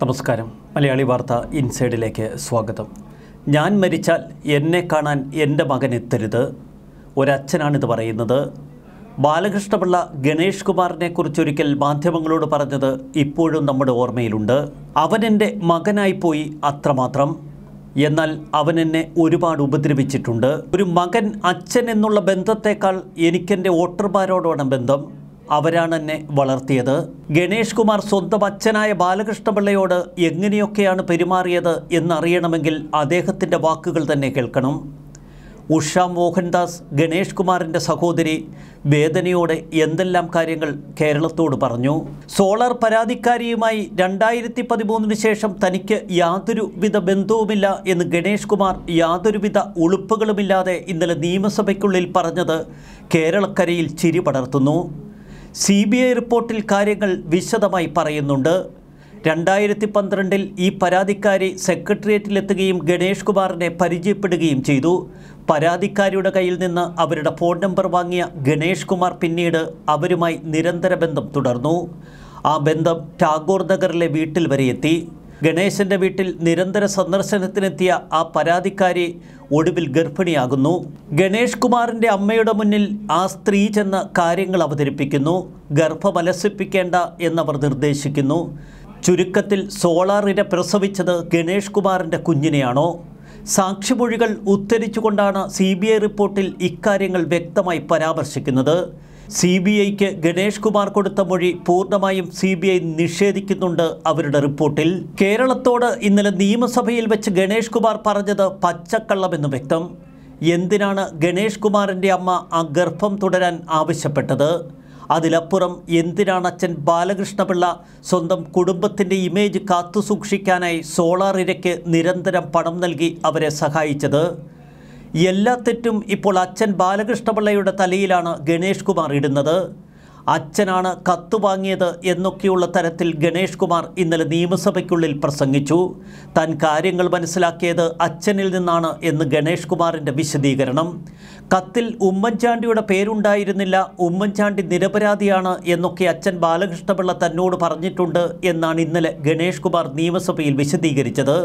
നമസ്കാരം മലയാളി വാർത്ത ഇൻസൈഡിലേക്ക് സ്വാഗതം ഞാൻ മരിച്ചാൽ എന്നെ കാണാൻ എൻ്റെ മകൻ എത്തരുത് ഒരച്ഛനാണിത് പറയുന്നത് ബാലകൃഷ്ണപിള്ള ഗണേഷ് ഒരിക്കൽ മാധ്യമങ്ങളോട് പറഞ്ഞത് ഇപ്പോഴും നമ്മുടെ ഓർമ്മയിലുണ്ട് അവനെൻ്റെ മകനായിപ്പോയി അത്രമാത്രം എന്നാൽ അവൻ എന്നെ ഒരുപാട് ഉപദ്രവിച്ചിട്ടുണ്ട് ഒരു മകൻ അച്ഛൻ എന്നുള്ള ബന്ധത്തേക്കാൾ എനിക്കെൻ്റെ വോട്ടർമാരോടാണ് ബന്ധം അവരാണ് എന്നെ വളർത്തിയത് ഗണേഷ് കുമാർ സ്വന്തം അച്ഛനായ ബാലകൃഷ്ണപിള്ളയോട് എങ്ങനെയൊക്കെയാണ് പെരുമാറിയത് എന്നറിയണമെങ്കിൽ അദ്ദേഹത്തിൻ്റെ വാക്കുകൾ തന്നെ കേൾക്കണം ഉഷ മോഹൻദാസ് ഗണേഷ് കുമാറിൻ്റെ സഹോദരി വേദനയോടെ എന്തെല്ലാം കാര്യങ്ങൾ കേരളത്തോട് പറഞ്ഞു സോളാർ പരാതിക്കാരിയുമായി രണ്ടായിരത്തി പതിമൂന്നിന് ശേഷം തനിക്ക് യാതൊരുവിധ ബന്ധവുമില്ല എന്ന് ഗണേഷ് കുമാർ യാതൊരുവിധ ഉളുപ്പുകളുമില്ലാതെ ഇന്നലെ നിയമസഭയ്ക്കുള്ളിൽ പറഞ്ഞത് കേരളക്കരയിൽ ചിരി പടർത്തുന്നു സി ബി ഐ റിപ്പോർട്ടിൽ കാര്യങ്ങൾ വിശദമായി പറയുന്നുണ്ട് രണ്ടായിരത്തി പന്ത്രണ്ടിൽ ഈ പരാതിക്കാരി സെക്രട്ടേറിയറ്റിലെത്തുകയും ഗണേഷ് കുമാറിനെ പരിചയപ്പെടുകയും ചെയ്തു പരാതിക്കാരിയുടെ കയ്യിൽ നിന്ന് അവരുടെ ഫോൺ നമ്പർ വാങ്ങിയ ഗണേഷ് കുമാർ പിന്നീട് അവരുമായി നിരന്തര ബന്ധം തുടർന്നു ആ ബന്ധം ടാഗോർ നഗറിലെ വീട്ടിൽ വരെ എത്തി ഗണേശന്റെ വീട്ടിൽ നിരന്തര സന്ദർശനത്തിനെത്തിയ ആ പരാതിക്കാരി ഒടുവിൽ ഗർഭിണിയാകുന്നു ഗണേഷ് കുമാറിന്റെ അമ്മയുടെ മുന്നിൽ ആ സ്ത്രീ ചെന്ന് കാര്യങ്ങൾ അവതരിപ്പിക്കുന്നു ഗർഭമലസിപ്പിക്കേണ്ട എന്നവർ നിർദ്ദേശിക്കുന്നു ചുരുക്കത്തിൽ സോളാറിനെ പ്രസവിച്ചത് ഗണേഷ് കുമാറിന്റെ കുഞ്ഞിനെയാണോ സാക്ഷിമൊഴികൾ ഉദ്ധരിച്ചുകൊണ്ടാണ് സി ബി ഐ റിപ്പോർട്ടിൽ ഇക്കാര്യങ്ങൾ വ്യക്തമായി പരാമർശിക്കുന്നത് സി ബി ഐക്ക് ഗണേഷ് കുമാർ കൊടുത്ത മൊഴി പൂർണ്ണമായും സി ബി ഐ നിഷേധിക്കുന്നുണ്ട് അവരുടെ റിപ്പോർട്ടിൽ കേരളത്തോട് ഇന്നലെ നിയമസഭയിൽ വെച്ച് ഗണേഷ് കുമാർ പറഞ്ഞത് പച്ചക്കള്ളമെന്ന് വ്യക്തം എന്തിനാണ് ഗണേഷ് കുമാറിൻ്റെ അമ്മ ആ ഗർഭം തുടരാൻ ആവശ്യപ്പെട്ടത് അതിലപ്പുറം എന്തിനാണ് അച്ഛൻ ബാലകൃഷ്ണപിള്ള സ്വന്തം കുടുംബത്തിൻ്റെ ഇമേജ് കാത്തുസൂക്ഷിക്കാനായി സോളാർ ഇരയ്ക്ക് നിരന്തരം പണം നൽകി അവരെ സഹായിച്ചത് എല്ലാ തെറ്റും ഇപ്പോൾ അച്ഛൻ ബാലകൃഷ്ണപിള്ളയുടെ തലയിലാണ് ഗണേഷ് കുമാർ ഇടുന്നത് അച്ഛനാണ് കത്ത് വാങ്ങിയത് എന്നൊക്കെയുള്ള തരത്തിൽ ഗണേഷ് കുമാർ ഇന്നലെ നിയമസഭയ്ക്കുള്ളിൽ പ്രസംഗിച്ചു താൻ കാര്യങ്ങൾ മനസ്സിലാക്കിയത് അച്ഛനിൽ നിന്നാണ് എന്ന് ഗണേഷ് കുമാറിൻ്റെ വിശദീകരണം കത്തിൽ ഉമ്മൻചാണ്ടിയുടെ പേരുണ്ടായിരുന്നില്ല ഉമ്മൻചാണ്ടി നിരപരാധിയാണ് എന്നൊക്കെ അച്ഛൻ ബാലകൃഷ്ണപിള്ള തന്നോട് പറഞ്ഞിട്ടുണ്ട് എന്നാണ് ഇന്നലെ ഗണേഷ് കുമാർ നിയമസഭയിൽ വിശദീകരിച്ചത്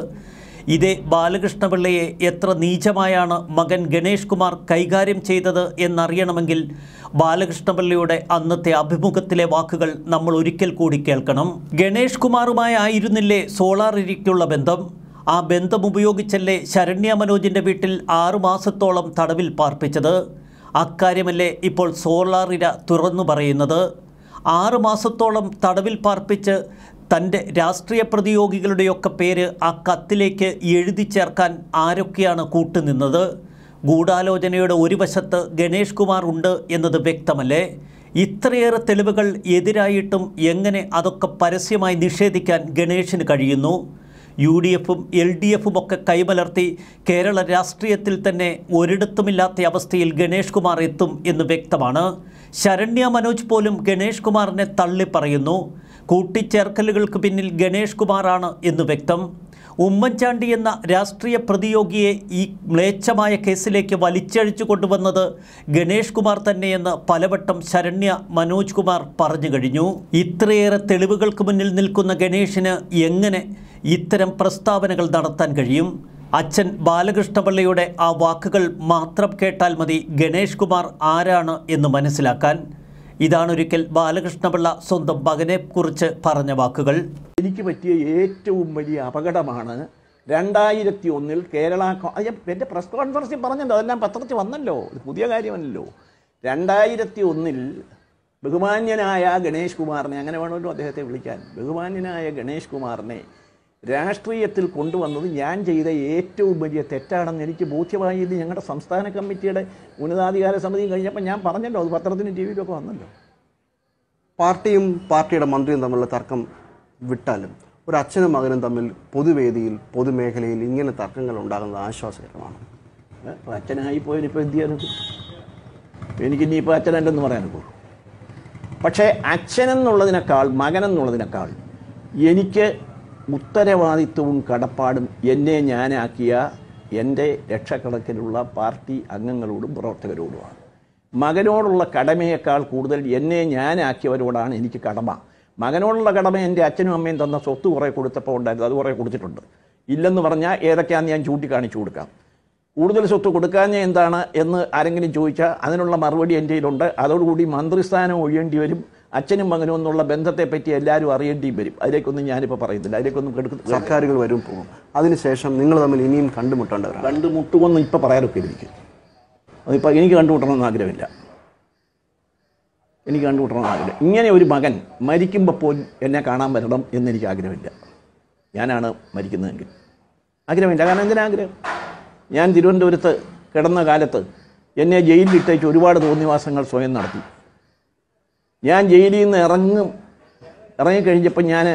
ഇതേ ബാലകൃഷ്ണപിള്ളയെ എത്ര നീചമായാണ് മകൻ ഗണേഷ് കുമാർ കൈകാര്യം ചെയ്തത് എന്നറിയണമെങ്കിൽ ബാലകൃഷ്ണപിള്ളയുടെ അന്നത്തെ അഭിമുഖത്തിലെ വാക്കുകൾ നമ്മൾ ഒരിക്കൽ കൂടി കേൾക്കണം ഗണേഷ് കുമാറുമായി സോളാർ ഇരിക്കുള്ള ബന്ധം ആ ബന്ധം ഉപയോഗിച്ചല്ലേ ശരണ്യ മനോജിൻ്റെ വീട്ടിൽ ആറുമാസത്തോളം തടവിൽ പാർപ്പിച്ചത് അക്കാര്യമല്ലേ ഇപ്പോൾ സോളാറിര തുറന്നു പറയുന്നത് ആറുമാസത്തോളം തടവിൽ പാർപ്പിച്ച് തൻ്റെ രാഷ്ട്രീയ പ്രതിയോഗികളുടെയൊക്കെ പേര് ആ കത്തിലേക്ക് എഴുതി ചേർക്കാൻ ആരൊക്കെയാണ് കൂട്ടുനിന്നത് ഗൂഢാലോചനയുടെ ഒരു വശത്ത് ഗണേഷ് കുമാർ ഉണ്ട് എന്നത് വ്യക്തമല്ലേ ഇത്രയേറെ തെളിവുകൾ എതിരായിട്ടും എങ്ങനെ അതൊക്കെ പരസ്യമായി നിഷേധിക്കാൻ ഗണേഷിന് കഴിയുന്നു യു ഡി എഫും എൽ ഡി എഫും ഒക്കെ കൈമലർത്തി കേരള രാഷ്ട്രീയത്തിൽ തന്നെ ഒരിടത്തുമില്ലാത്ത അവസ്ഥയിൽ ഗണേഷ് കുമാർ എത്തും എന്ന് വ്യക്തമാണ് ശരണ്യ മനോജ് പോലും ഗണേഷ് കുമാറിനെ തള്ളിപ്പറയുന്നു കൂട്ടിച്ചേർക്കലുകൾക്ക് പിന്നിൽ ഗണേഷ് കുമാറാണ് എന്ന് വ്യക്തം ഉമ്മൻചാണ്ടി എന്ന രാഷ്ട്രീയ പ്രതിയോഗിയെ ഈ മ്ലേച്ഛമായ കേസിലേക്ക് വലിച്ചഴിച്ചു കൊണ്ടുവന്നത് ഗണേഷ് കുമാർ തന്നെയെന്ന് പലവട്ടം ശരണ്യ മനോജ് കുമാർ പറഞ്ഞു കഴിഞ്ഞു ഇത്രയേറെ തെളിവുകൾക്ക് മുന്നിൽ നിൽക്കുന്ന ഗണേഷിന് എങ്ങനെ ഇത്തരം പ്രസ്താവനകൾ നടത്താൻ കഴിയും അച്ഛൻ ബാലകൃഷ്ണപിള്ളയുടെ ആ വാക്കുകൾ മാത്രം കേട്ടാൽ മതി ഗണേഷ് കുമാർ ആരാണ് എന്ന് മനസ്സിലാക്കാൻ ഇതാണൊരിക്കൽ ബാലകൃഷ്ണപിള്ള സ്വന്തം മകനെ കുറിച്ച് പറഞ്ഞ വാക്കുകൾ എനിക്ക് പറ്റിയ ഏറ്റവും വലിയ അപകടമാണ് രണ്ടായിരത്തി ഒന്നിൽ കേരള എൻ്റെ പ്രസ് കോൺഫറൻസിൽ പറഞ്ഞല്ലോ അതെല്ലാം പത്രത്തിൽ വന്നല്ലോ പുതിയ കാര്യമല്ലോ രണ്ടായിരത്തി ഒന്നിൽ ബഹുമാന്യനായ ഗണേഷ് കുമാറിനെ അങ്ങനെ വേണമല്ലോ അദ്ദേഹത്തെ വിളിക്കാൻ ബഹുമാന്യനായ ഗണേഷ് കുമാറിനെ രാഷ്ട്രീയത്തിൽ കൊണ്ടുവന്നത് ഞാൻ ചെയ്ത ഏറ്റവും വലിയ തെറ്റാണെന്ന് എനിക്ക് ബോധ്യമായി ഞങ്ങളുടെ സംസ്ഥാന കമ്മിറ്റിയുടെ ഉന്നതാധികാര സമിതിയും കഴിഞ്ഞപ്പോൾ ഞാൻ പറഞ്ഞല്ലോ അത് പത്രത്തിന് ടി വിയിലൊക്കെ വന്നല്ലോ പാർട്ടിയും പാർട്ടിയുടെ മന്ത്രിയും തമ്മിലുള്ള തർക്കം വിട്ടാലും ഒരു അച്ഛനും മകനും തമ്മിൽ പൊതുവേദിയിൽ പൊതുമേഖലയിൽ ഇങ്ങനെ തർക്കങ്ങൾ ഉണ്ടാകുന്നത് ആശ്വാസകരമാണ് അച്ഛനായി ഇപ്പോൾ എന്ത് ചെയ്യാനൊക്കെ എനിക്ക് ഇനിയിപ്പോൾ അച്ഛനല്ലെന്ന് പറയാനൊക്കെ പക്ഷേ അച്ഛനെന്നുള്ളതിനേക്കാൾ മകനെന്നുള്ളതിനേക്കാൾ എനിക്ക് ഉത്തരവാദിത്വവും കടപ്പാടും എന്നെ ഞാനാക്കിയ എൻ്റെ രക്ഷക്കണക്കിലുള്ള പാർട്ടി അംഗങ്ങളോടും പ്രവർത്തകരോടുമാണ് മകനോടുള്ള കടമയേക്കാൾ കൂടുതൽ എന്നെ ഞാനാക്കിയവരോടാണ് എനിക്ക് കടമ മകനോടുള്ള കടമ എൻ്റെ അച്ഛനും അമ്മയും തന്ന സ്വത്ത് കുറേ കൊടുത്തപ്പോൾ ഉണ്ടായിരുന്നു അത് കുറേ കൊടുത്തിട്ടുണ്ട് ഇല്ലെന്ന് പറഞ്ഞാൽ ഏതൊക്കെയാണെന്ന് ഞാൻ ചൂണ്ടിക്കാണിച്ചു കൊടുക്കാം കൂടുതൽ സ്വത്ത് കൊടുക്കാഞ്ഞ എന്താണ് എന്ന് ആരെങ്കിലും ചോദിച്ചാൽ അതിനുള്ള മറുപടി എൻ്റെ കയ്യിലുണ്ട് അതോടുകൂടി മന്ത്രിസ്ഥാനം ഒഴിയേണ്ടി വരും അച്ഛനും മകനും എന്നുള്ള ബന്ധത്തെപ്പറ്റി എല്ലാവരും അറിയേണ്ടിയും വരും അതിലേക്കൊന്നും ഞാനിപ്പോൾ പറയുന്നില്ല അതിലേക്കൊന്നും എടുക്കുന്ന സർക്കാരുകൾ വരും പോകും അതിനുശേഷം നിങ്ങൾ തമ്മിൽ ഇനിയും കണ്ടുമുട്ടേണ്ടവർ കണ്ടുമുട്ടുമെന്ന് ഇപ്പം പറയാനൊക്കെ ഇരിക്കും അതിപ്പോൾ എനിക്ക് കണ്ടുമുട്ടണമെന്ന് ആഗ്രഹമില്ല എനിക്ക് കണ്ടുമുട്ടണമെന്ന് ആഗ്രഹം ഇങ്ങനെ ഒരു മകൻ മരിക്കുമ്പോൾ പോലും എന്നെ കാണാൻ വരണം എന്നെനിക്ക് ആഗ്രഹമില്ല ഞാനാണ് മരിക്കുന്നതെങ്കിൽ ആഗ്രഹമില്ല കാരണം ആഗ്രഹം ഞാൻ തിരുവനന്തപുരത്ത് കിടന്ന കാലത്ത് എന്നെ ജയിലിലിട്ടേച്ച് ഒരുപാട് തോന്നിവാസങ്ങൾ സ്വയം നടത്തി ഞാൻ ജയിലിൽ നിന്ന് ഇറങ്ങും ഇറങ്ങിക്കഴിഞ്ഞപ്പോൾ ഞാൻ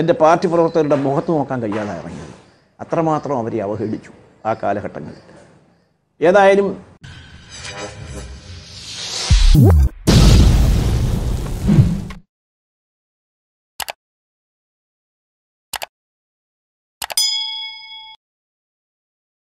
എൻ്റെ പാർട്ടി പ്രവർത്തകരുടെ മുഖത്ത് നോക്കാൻ കഴിയാതെ ഇറങ്ങിയത് അത്രമാത്രം അവരെ അവഹേളിച്ചു ആ കാലഘട്ടങ്ങളിൽ ഏതായാലും